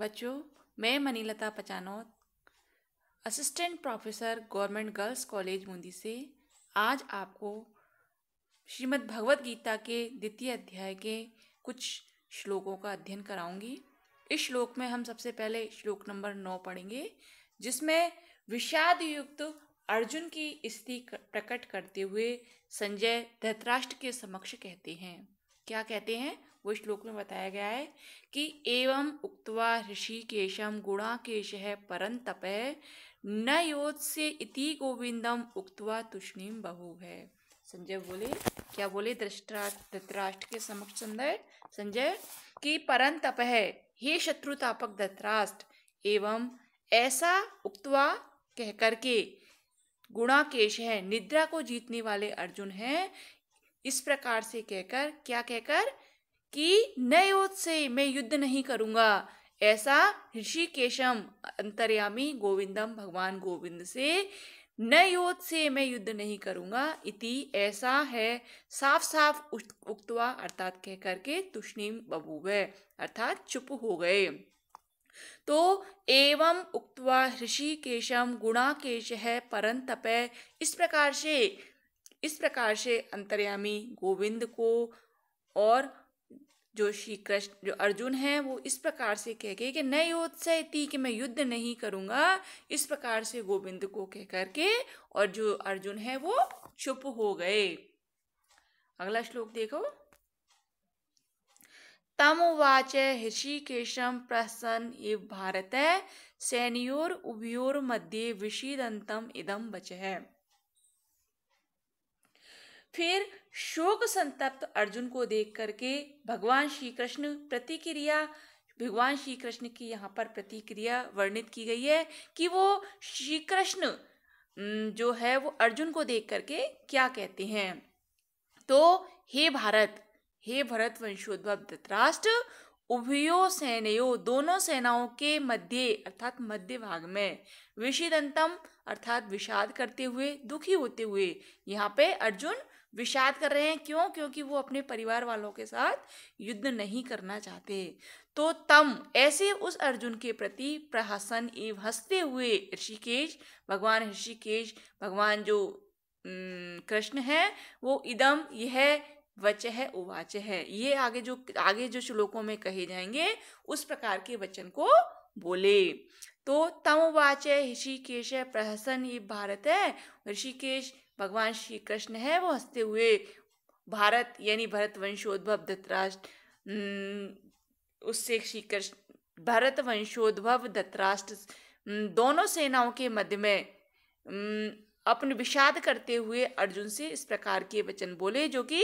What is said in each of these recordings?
बच्चों मैं Manilata Pachanaut assistant professor government girls college Bundi से आज आपको श्रीमद् भगवत गीता के द्वितीय अध्याय के कुछ श्लोकों का अध्ययन कराऊंगी इस श्लोक में हम सबसे पहले श्लोक नंबर नौ पढ़ेंगे जिसमें विषाद युक्त अर्जुन की स्थिति प्रकट करते हुए संजय धृतराष्ट्र के समक्ष कहते हैं क्या कहते हैं वो श्लोक में बताया गया है कि एवं उक्तवा ऋषिकेशम गुणाकेश है परम तप न योत्स्य इति गोविंदम उक्तवा तुष्णिम बहु है संजय बोले क्या बोले धृतराष्ट्र धृतराष्ट्र के समक्ष संदय संजय कि परम तप है हे शत्रुतापक धृतराष्ट्र एवं ऐसा उक्तवा कह करके गुणाकेश है निद्रा को जीतने वाले अर्जुन है इस प्रकार से कहकर क्या कहकर कि नए से मैं युद्ध नहीं करूँगा ऐसा ऋषिकेशम अंतर्यामी गोविंदम भगवान गोविंद से नयोत से मैं युद्ध नहीं करूँगा इति ऐसा है साफ साफ उक्तवा अर्थात कह करके तुष्णिम बबूब अर्थात चुप हो गए तो एवं उक्तवा ऋषिकेशम गुणाकेश है परंतप इस प्रकार से इस प्रकार से अंतर्यामी गोविंद को और जो श्री कृष्ण जो अर्जुन है वो इस प्रकार से कह के कि उत्साह थी कि मैं युद्ध नहीं करूँगा इस प्रकार से गोविंद को कह करके और जो अर्जुन है वो चुप हो गए अगला श्लोक देखो तम वाच ऋषिकेशम प्रसन्न इव भारत सैन्योर उभ्योर मध्य विषीदंतम इदम बच है फिर शोक संतप्त अर्जुन को देख करके भगवान श्री कृष्ण प्रतिक्रिया भगवान श्री कृष्ण की यहाँ पर प्रतिक्रिया वर्णित की गई है कि वो श्री कृष्ण जो है वो अर्जुन को देख करके क्या कहते हैं तो हे भारत हे भरत वंशोद्भव धतराष्ट्र उभयो सेनयो दोनों सेनाओं के मध्य अर्थात मध्य भाग में विषिदंतम अर्थात विषाद करते हुए दुखी होते हुए यहाँ पे अर्जुन विषाद कर रहे हैं क्यों क्योंकि वो अपने परिवार वालों के साथ युद्ध नहीं करना चाहते तो तम ऐसे उस अर्जुन के प्रति प्रहसन एवं हंसते हुए ऋषिकेश भगवान ऋषिकेश भगवान जो कृष्ण है वो इदम यह वच है उवाच है ये आगे जो आगे जो श्लोकों में कहे जाएंगे उस प्रकार के वचन को बोले तो तम वाच ऋषिकेश प्रहसन ये भारत है ऋषिकेश भगवान श्री कृष्ण है वो हंसते हुए भारत यानी भरत वंशोद्भव धतराष्ट्र उससे श्री कृष्ण भरत वंशोद्भव धतराष्ट्र दोनों सेनाओं के मध्य में अपन विषाद करते हुए अर्जुन से इस प्रकार के वचन बोले जो कि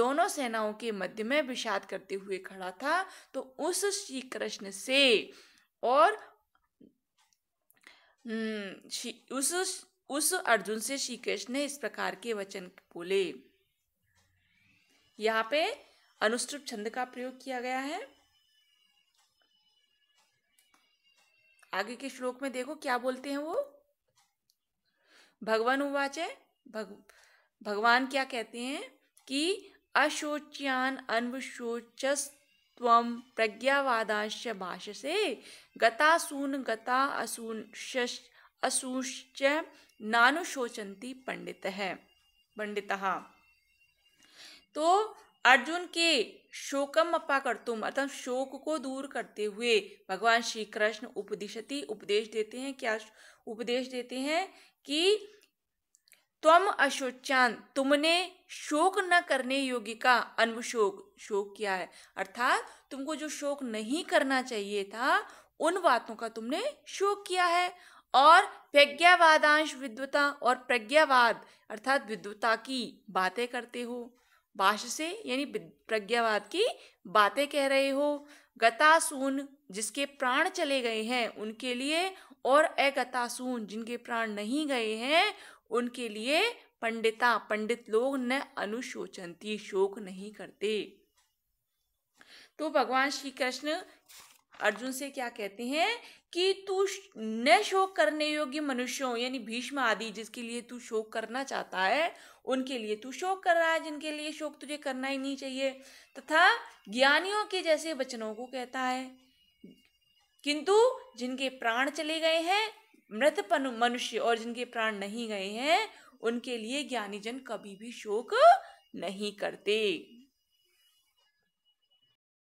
दोनों सेनाओं के मध्य में विषाद करते हुए खड़ा था तो उस श्री कृष्ण से और उस उस अर्जुन से श्री कृष्ण ने इस प्रकार के वचन बोले यहाँ पे अनुष्टुप छंद का प्रयोग किया गया है आगे के श्लोक में देखो क्या बोलते हैं वो भगवान उवाच है भग, भगवान क्या कहते हैं कि अशोच्यान अन्वशोचस त्वम प्रज्ञावादाश भाष से गतासून गता असून शश नानु शोचंती पंडित है पंडित तो अर्जुन के शोकम अपा कर तुम अर्थात शोक को दूर करते हुए भगवान श्री कृष्ण उपदिशति उपदेश देते हैं क्या उपदेश देते हैं कि तुम अशोचान तुमने शोक न करने योग्य का अनुशोक शोक किया है अर्थात तुमको जो शोक नहीं करना चाहिए था उन बातों का तुमने शोक किया है और प्रज्ञावादांश विद्वता और प्रज्ञावाद अर्थात विद्वता की बातें करते हो भाष से यानी प्रज्ञावाद की बातें कह रहे हो गतासून जिसके प्राण चले गए हैं उनके लिए और अगतासून जिनके प्राण नहीं गए हैं उनके लिए पंडिता पंडित लोग न अनुशोचनती शोक नहीं करते तो भगवान श्री कृष्ण अर्जुन से क्या कहते हैं कि तू न शोक करने योग्य मनुष्यों यानी भीष्म आदि जिसके लिए तू शोक करना चाहता है उनके लिए तू शोक कर रहा है जिनके लिए शोक तुझे करना ही नहीं चाहिए तथा ज्ञानियों के जैसे वचनों को कहता है किंतु जिनके प्राण चले गए हैं मृत मनुष्य और जिनके प्राण नहीं गए हैं उनके लिए ज्ञानीजन कभी भी शोक नहीं करते